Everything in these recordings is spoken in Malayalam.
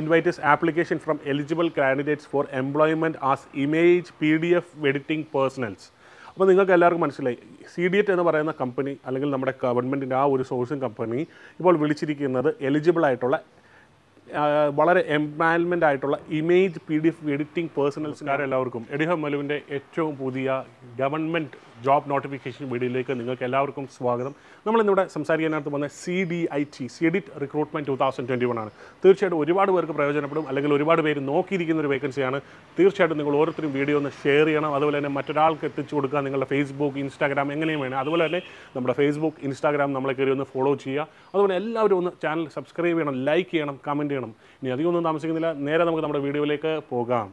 invite is application from eligible candidates for employment as image P D F editing personals അപ്പോൾ നിങ്ങൾക്ക് എല്ലാവർക്കും മനസ്സിലായി സി ഡി എറ്റ് എന്ന് പറയുന്ന കമ്പനി അല്ലെങ്കിൽ നമ്മുടെ ഗവൺമെൻറ്റിൻ്റെ ആ ഒരു സോഴ്സിംഗ് കമ്പനി ഇപ്പോൾ വിളിച്ചിരിക്കുന്നത് എലിജിബിൾ ആയിട്ടുള്ള വളരെ എംപാൻമെൻ്റ് ആയിട്ടുള്ള image P D F editing personals പേഴ്സണൽസുകാരെല്ലാവർക്കും എഡിഹ മലുവിൻ്റെ ഏറ്റവും പുതിയ ഗവൺമെൻറ് ജോബ് നോട്ടിഫിക്കേഷൻ വീഡിയോയിലേക്ക് നിങ്ങൾക്ക് എല്ലാവർക്കും സ്വാഗതം നമ്മളിന്നിവിടെ സംസാരിക്കാനകത്ത് വന്ന C D I T CDIT recruitment two thousand twenty one ആണ് തീർച്ചയായിട്ടും ഒരുപാട് പേർക്ക് പ്രയോജനപ്പെടും അല്ലെങ്കിൽ ഒരുപാട് പേര് നോക്കിയിരിക്കുന്ന ഒരു വേക്കൻസിയാണ് തീർച്ചയായിട്ടും നിങ്ങൾ ഓരോരുത്തരും വീഡിയോ ഒന്ന് ഷെയർ ചെയ്യണം അതുപോലെ തന്നെ മറ്റൊരാൾക്ക് എത്തിച്ചു കൊടുക്കുക നിങ്ങളുടെ ഫേസ്ബുക്ക് ഇൻസ്റ്റാഗ്രാം എങ്ങനെയും വേണം അതുപോലെ തന്നെ നമ്മുടെ ഫേസ്ബുക്ക് ഇൻസ്റ്റാഗ്രാം നമ്മളെ കയറി ഒന്ന് ഫോളോ ചെയ്യുക അതുപോലെ എല്ലാവരും ഒന്ന് ചാനൽ സബ്സ്ക്രൈബ് ചെയ്യണം ലൈക്ക് ചെയ്യണം കമൻറ്റ് ചെയ്യണം ഇനി അധികമൊന്നും താമസിക്കുന്നില്ല നേരെ നമുക്ക് നമ്മുടെ വീഡിയോയിലേക്ക് പോകാം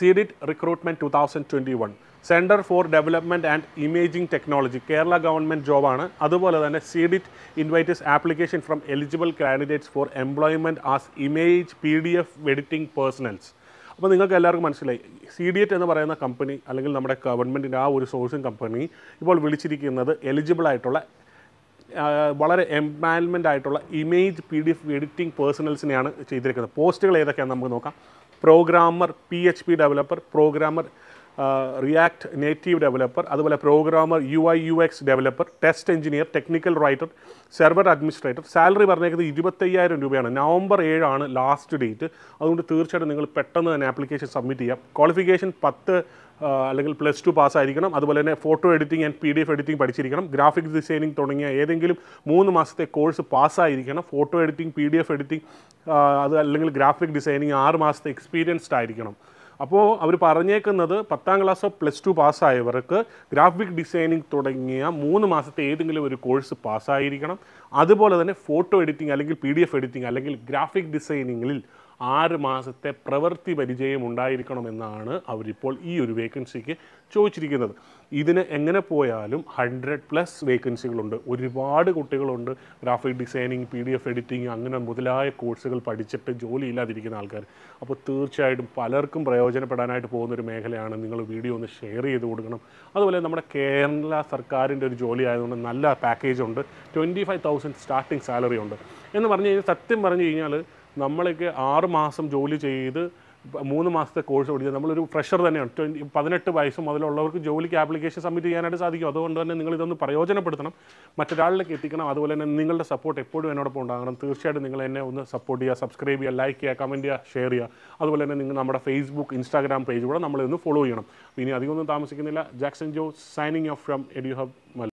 CDIT recruitment two thousand twenty one centre for development and imaging technology Kerala government ജോബാണ് അതുപോലെ തന്നെ CDIT invites application from eligible candidates for employment as image P D F editing personals അപ്പോൾ നിങ്ങൾക്ക് എല്ലാവർക്കും മനസ്സിലായി സി ഡി എറ്റ് എന്ന് പറയുന്ന കമ്പനി അല്ലെങ്കിൽ നമ്മുടെ ഗവൺമെൻറ്റിൻ്റെ ആ ഒരു സോഴ്സിംഗ് കമ്പനി ഇപ്പോൾ വിളിച്ചിരിക്കുന്നത് എലിജിബിൾ ആയിട്ടുള്ള വളരെ എംപാൻമെൻ്റ് ആയിട്ടുള്ള image P D F editing പേഴ്സണൽസിനെയാണ് ചെയ്തിരിക്കുന്നത് പോസ്റ്റുകൾ ഏതൊക്കെയാണെന്ന് നമുക്ക് നോക്കാം programmer, PHP developer, programmer. React native developer അതുപോലെ programmer U I U X developer test engineer technical writer server administrator salary പറഞ്ഞേക്കുന്നത് ഇരുപത്തയ്യായിരം രൂപയാണ് നവംബർ ഏഴാണ് ലാസ്റ്റ് ഡേറ്റ് അതുകൊണ്ട് തീർച്ചയായിട്ടും നിങ്ങൾ പെട്ടെന്ന് തന്നെ ആപ്ലിക്കേഷൻ സബ്മിറ്റ് ചെയ്യാം ക്വാളിഫിക്കേഷൻ പത്ത് അല്ലെങ്കിൽ പ്ലസ് ടു പാസ്സായിരിക്കണം അതുപോലെ തന്നെ photo editing and P D F editing പഠിച്ചിരിക്കണം ഗ്രാഫിക് ഡിസൈനിങ് തുടങ്ങിയ ഏതെങ്കിലും മൂന്ന് മാസത്തെ കോഴ്സ് പാസ്സായിരിക്കണം photo editing P D F editing അത് അല്ലെങ്കിൽ ഗ്രാഫിക് ഡിസൈനിങ് ആറ് മാസത്തെ എക്സ്പീരിയൻസ്ഡ് ആയിരിക്കണം അപ്പോൾ അവർ പറഞ്ഞേക്കുന്നത് പത്താം ക്ലാസ് പ്ലസ് ടു പാസ്സായവർക്ക് ഗ്രാഫിക് ഡിസൈനിങ് തുടങ്ങിയ മൂന്ന് മാസത്തെ ഏതെങ്കിലും ഒരു കോഴ്സ് പാസ്സായിരിക്കണം അതുപോലെ തന്നെ ഫോട്ടോ എഡിറ്റിംഗ് അല്ലെങ്കിൽ പി എഡിറ്റിംഗ് അല്ലെങ്കിൽ ഗ്രാഫിക് ഡിസൈനിങ്ങിൽ ആറ് മാസത്തെ പ്രവൃത്തി പരിചയം ഉണ്ടായിരിക്കണമെന്നാണ് അവരിപ്പോൾ ഈ ഒരു വേക്കൻസിക്ക് ചോദിച്ചിരിക്കുന്നത് ഇതിന് എങ്ങനെ പോയാലും ഹൺഡ്രഡ് പ്ലസ് വേക്കൻസികളുണ്ട് ഒരുപാട് കുട്ടികളുണ്ട് graphic designing P D F editing അങ്ങനെ മുതലായ കോഴ്സുകൾ പഠിച്ചിട്ട് ജോലിയില്ലാതിരിക്കുന്ന ആൾക്കാർ അപ്പോൾ തീർച്ചയായിട്ടും പലർക്കും പ്രയോജനപ്പെടാനായിട്ട് പോകുന്നൊരു മേഖലയാണ് നിങ്ങൾ വീഡിയോ ഒന്ന് ഷെയർ ചെയ്ത് കൊടുക്കണം അതുപോലെ നമ്മുടെ കേരള സർക്കാരിൻ്റെ ഒരു ജോലി ആയതുകൊണ്ട് നല്ല പാക്കേജ് ഉണ്ട് twenty five thousand starting salary ഉണ്ട് എന്ന് പറഞ്ഞു കഴിഞ്ഞാൽ സത്യം പറഞ്ഞു കഴിഞ്ഞാൽ നമ്മളൊക്കെ ആറ് മാസം ജോലി ചെയ്ത് മൂന്ന് മാസത്തെ കോഴ്സ് പഠിച്ചത് നമ്മളൊരു ഫ്രഷർ തന്നെയാണ് ട്വൻറ്റി പതിനെട്ട് വയസ്സ് മുതലുള്ളവർക്ക് ജോലിക്ക് ആപ്ലിക്കേഷൻ സബ്മിറ്റ് ചെയ്യാനായിട്ട് സാധിക്കും അതുകൊണ്ട് തന്നെ നിങ്ങൾ ഇതൊന്ന് പ്രയോജനപ്പെടുത്തണം മറ്റൊരാളിലേക്ക് എത്തിക്കണം അതുപോലെ തന്നെ നിങ്ങളുടെ സപ്പോർട്ട് എപ്പോഴും എന്നോടൊപ്പം ഉണ്ടാകണം തീർച്ചയായിട്ടും നിങ്ങൾ എന്നെ ഒന്ന് സപ്പോർട്ട് ചെയ്യുക സബ്സ്ക്രൈബ് ചെയ്യുക ലൈക്ക് ചെയ്യുക കമൻറ്റ് ചെയ്യുക ഷെയർ ചെയ്യുക അതുപോലെ തന്നെ നിങ്ങൾ നമ്മുടെ ഫേസ്ബുക്ക് ഇൻസ്റ്റാഗ്രാം പേജ് കൂടെ നമ്മളെ ഒന്ന് ഫോളോ ചെയ്യണം ഇനി അധികമൊന്നും താമസിക്കുന്നില്ല Jackson Joe signing off from Eduhub hub